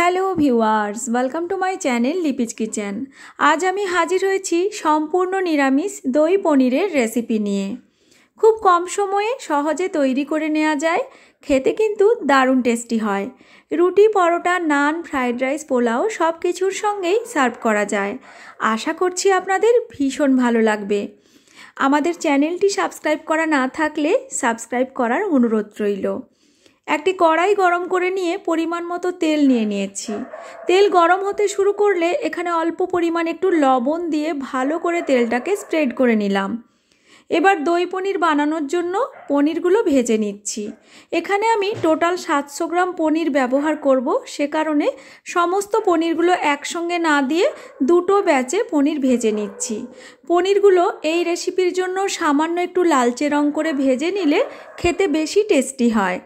hello viewers welcome to my channel Lipi's kitchen আজ আমি হাজির হয়েছি সম্পূর্ণ নিরামিষ দই পনিরের রেসিপি নিয়ে খুব কম সময়ে সহজে তৈরি করে নেওয়া যায় খেতে কিন্তু দারুণ টেস্টি হয় রুটি পরোটা নান ফ্রায়েড রাইস পোলাও সব কিছুর সঙ্গেই সার্ভ করা যায় আশা করছি আপনাদের ভীষণ ভালো লাগবে আমাদের চ্যানেলটি সাবস্ক্রাইব করা না থাকলে সাবস্ক্রাইব করার অনুরোধ রইল একটি কড়াই গরম করে নিয়ে পরিমাণ মতো তেল নিয়ে নিয়েছি তেল গরম হতে শুরু করলে এখানে অল্প পরিমাণ একটু লবণ দিয়ে ভালো করে তেলটাকে স্প্রেড করে নিলাম এবার দই পনির বানানোর জন্য পনিরগুলো ভেজে নিচ্ছি এখানে আমি টোটাল সাতশো গ্রাম পনির ব্যবহার করব সে কারণে সমস্ত পনিরগুলো একসঙ্গে না দিয়ে দুটো ব্যাচে পনির ভেজে নিচ্ছি পনিরগুলো এই রেসিপির জন্য সামান্য একটু লালচে রং করে ভেজে নিলে খেতে বেশি টেস্টি হয়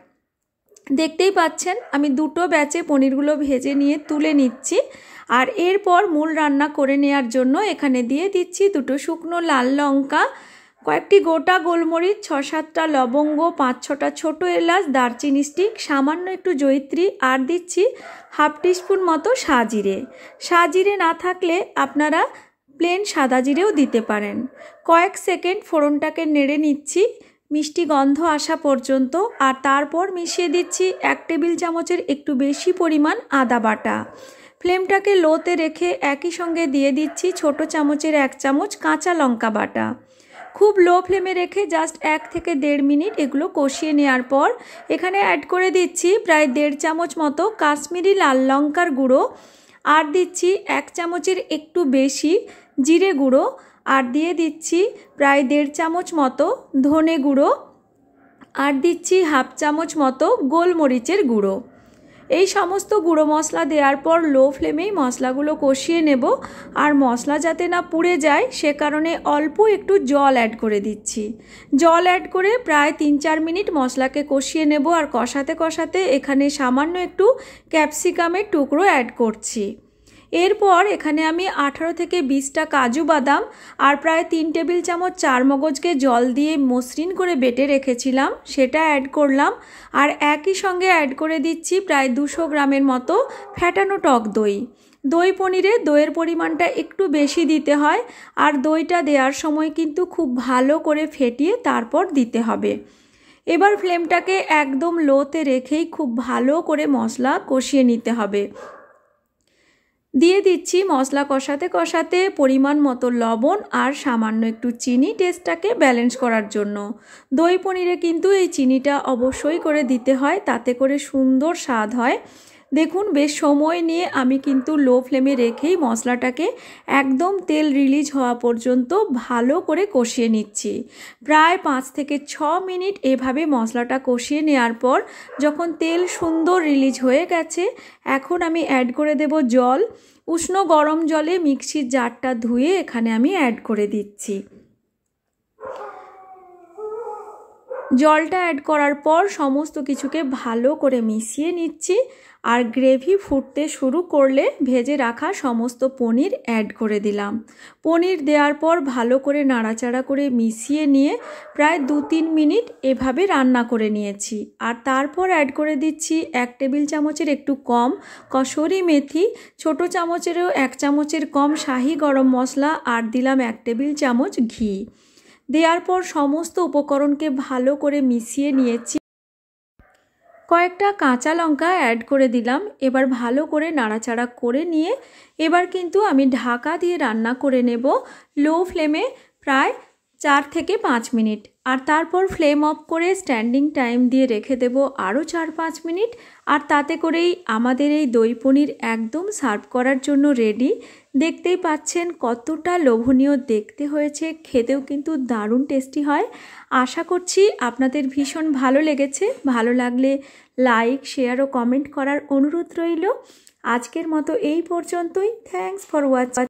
দেখতেই পাচ্ছেন আমি দুটো ব্যাচে পনিরগুলো ভেজে নিয়ে তুলে নিচ্ছি আর এরপর মূল রান্না করে নেওয়ার জন্য এখানে দিয়ে দিচ্ছি দুটো শুকনো লাল লঙ্কা কয়েকটি গোটা গোলমরিচ ছ সাতটা লবঙ্গ পাঁচ ছটা ছোটো এলাচ দারচিনি স্টিক সামান্য একটু জৈত্রী আর দিচ্ছি হাফ টিস্পুন মতো সাজিরে সাজিরে না থাকলে আপনারা প্লেন সাদা জিরেও দিতে পারেন কয়েক সেকেন্ড ফোড়নটাকে নেড়ে নিচ্ছি মিষ্টি গন্ধ আসা পর্যন্ত আর তারপর মিশিয়ে দিচ্ছি এক টেবিল চামচের একটু বেশি পরিমাণ আদা বাটা ফ্লেমটাকে লোতে রেখে একই সঙ্গে দিয়ে দিচ্ছি ছোট চামচের এক চামচ কাঁচা লঙ্কা বাটা খুব লো ফ্লেমে রেখে জাস্ট এক থেকে দেড় মিনিট এগুলো কষিয়ে নেওয়ার পর এখানে অ্যাড করে দিচ্ছি প্রায় দেড় চামচ মতো কাশ্মীরি লাল লঙ্কার গুঁড়ো আর দিচ্ছি এক চামচের একটু বেশি জিরে গুঁড়ো আর দিয়ে দিচ্ছি প্রায় দেড় চামচ মতো ধনে গুঁড়ো আর দিচ্ছি হাফ চামচ মতো গোলমরিচের গুঁড়ো এই সমস্ত গুঁড়ো মশলা দেওয়ার পর লো ফ্লেমেই মশলাগুলো কষিয়ে নেব আর মশলা যাতে না পুড়ে যায় সে কারণে অল্প একটু জল অ্যাড করে দিচ্ছি জল অ্যাড করে প্রায় তিন চার মিনিট মশলাকে কষিয়ে নেব আর কষাতে কষাতে এখানে সামান্য একটু ক্যাপসিকামের টুকরো অ্যাড করছি এরপর এখানে আমি আঠারো থেকে বিশটা কাজু বাদাম আর প্রায় তিন টেবিল চামচ চার মগজকে জল দিয়ে মসৃণ করে বেটে রেখেছিলাম সেটা অ্যাড করলাম আর একই সঙ্গে অ্যাড করে দিচ্ছি প্রায় দুশো গ্রামের মতো ফ্যাটানো টক দই দই পনিরে দইয়ের পরিমাণটা একটু বেশি দিতে হয় আর দইটা দেওয়ার সময় কিন্তু খুব ভালো করে ফেটিয়ে তারপর দিতে হবে এবার ফ্লেমটাকে একদম লোতে রেখেই খুব ভালো করে মশলা কষিয়ে নিতে হবে দিয়ে দিচ্ছি মশলা কষাতে কষাতে পরিমাণ মতো লবণ আর সামান্য একটু চিনি টেস্টটাকে ব্যালেন্স করার জন্য দই পনিরে কিন্তু এই চিনিটা অবশ্যই করে দিতে হয় তাতে করে সুন্দর স্বাদ হয় দেখুন বেশ সময় নিয়ে আমি কিন্তু লো ফ্লেমে রেখেই মশলাটাকে একদম তেল রিলিজ হওয়া পর্যন্ত ভালো করে কষিয়ে নিচ্ছি প্রায় পাঁচ থেকে ছ মিনিট এভাবে মশলাটা কষিয়ে নেওয়ার পর যখন তেল সুন্দর রিলিজ হয়ে গেছে এখন আমি অ্যাড করে দেব জল উষ্ণ গরম জলে মিক্সির জারটা ধুয়ে এখানে আমি অ্যাড করে দিচ্ছি জলটা অ্যাড করার পর সমস্ত কিছুকে ভালো করে মিশিয়ে নিচ্ছি আর গ্রেভি ফুটতে শুরু করলে ভেজে রাখা সমস্ত পনির অ্যাড করে দিলাম পনির দেওয়ার পর ভালো করে নাড়াচাড়া করে মিশিয়ে নিয়ে প্রায় দু তিন মিনিট এভাবে রান্না করে নিয়েছি আর তারপর অ্যাড করে দিচ্ছি এক টেবিল চামচের একটু কম কসরি মেথি ছোট চামচেরও এক চামচের কম শাহি গরম মশলা আর দিলাম এক টেবিল চামচ ঘি দেওয়ার পর সমস্ত উপকরণকে ভালো করে মিশিয়ে নিয়েছি কয়েকটা কাঁচা লঙ্কা অ্যাড করে দিলাম এবার ভালো করে নাড়াচাড়া করে নিয়ে এবার কিন্তু আমি ঢাকা দিয়ে রান্না করে নেব লো ফ্লেমে প্রায় চার থেকে পাঁচ মিনিট আর তারপর ফ্লেম অফ করে স্ট্যান্ডিং টাইম দিয়ে রেখে দেব আরও চার পাঁচ মিনিট আর তাতে করেই আমাদের এই দই পনির একদম সার্ভ করার জন্য রেডি দেখতেই পাচ্ছেন কতটা লোভনীয় দেখতে হয়েছে খেতেও কিন্তু দারুণ টেস্টি হয় আশা করছি আপনাদের ভীষণ ভালো লেগেছে ভালো লাগলে লাইক শেয়ার ও কমেন্ট করার অনুরোধ রইল আজকের মতো এই পর্যন্তই থ্যাংকস ফর ওয়াচ